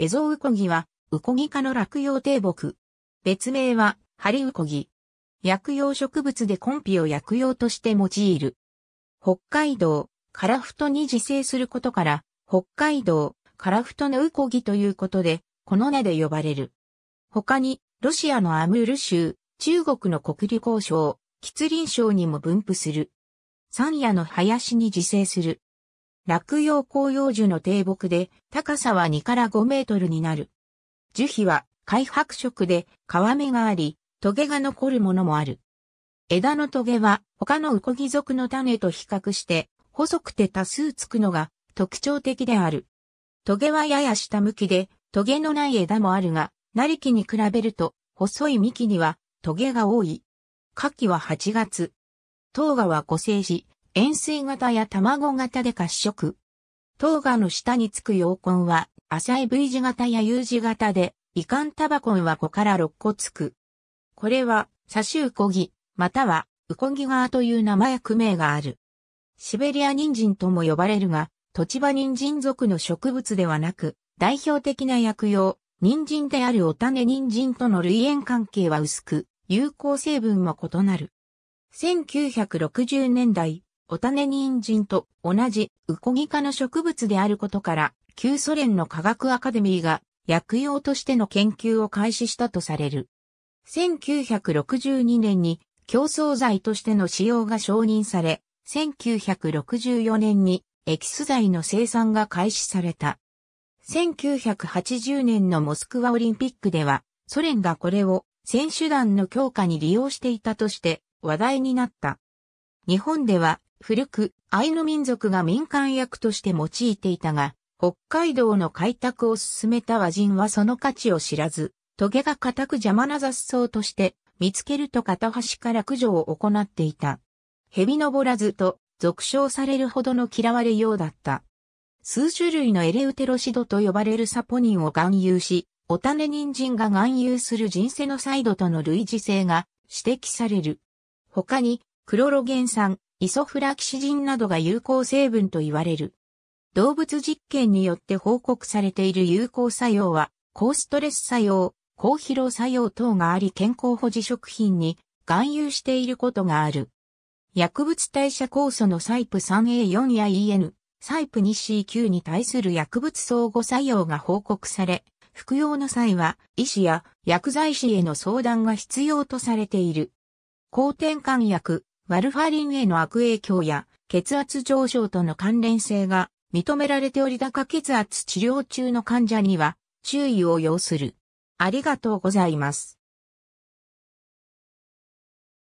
エゾウコギは、ウコギ科の落葉低木。別名は、ハリウコギ。薬用植物でコンピを薬用として用いる。北海道、カラフトに自生することから、北海道、カラフトのウコギということで、この名で呼ばれる。他に、ロシアのアムール州、中国の国立交渉、吉林省にも分布する。山野の林に自生する。落葉紅葉樹の低木で、高さは2から5メートルになる。樹皮は、灰白色で、皮目があり、トゲが残るものもある。枝のトゲは、他のウコギ属の種と比較して、細くて多数つくのが特徴的である。トゲはやや下向きで、トゲのない枝もあるが、なりきに比べると、細い幹には、トゲが多い。夏季は8月。冬瓜は5世時、円錐型や卵型で褐色。糖芽の下につく陽根は、浅い V 字型や U 字型で、遺憾タバコンは5から6個つく。これは、サシウコギ、または、ウコギ側という名前区名がある。シベリア人参とも呼ばれるが、土地場人参属の植物ではなく、代表的な薬用、人参であるお種人参との類縁関係は薄く、有効成分も異なる。1960年代、お種人参と同じウコギ科の植物であることから、旧ソ連の科学アカデミーが薬用としての研究を開始したとされる。1962年に競争剤としての使用が承認され、1964年にエキス剤の生産が開始された。1980年のモスクワオリンピックでは、ソ連がこれを選手団の強化に利用していたとして話題になった。日本では古く、アイヌ民族が民間役として用いていたが、北海道の開拓を進めた和人はその価値を知らず、トゲが固く邪魔な雑草として、見つけると片端から駆除を行っていた。蛇登らずと、俗称されるほどの嫌われようだった。数種類のエレウテロシドと呼ばれるサポニンを含有し、お種人参が含有するジンセノサイドとの類似性が指摘される。他に、クロロゲン酸、イソフラキシジンなどが有効成分と言われる。動物実験によって報告されている有効作用は、高ストレス作用、高疲労作用等があり健康保持食品に含有していることがある。薬物代謝酵素のサイプ 3A4 や EN、サイプ 2C9 に対する薬物相互作用が報告され、服用の際は医師や薬剤師への相談が必要とされている。抗転換薬、ワルファリンへの悪影響や血圧上昇との関連性が認められており高血圧治療中の患者には注意を要する。ありがとうございます。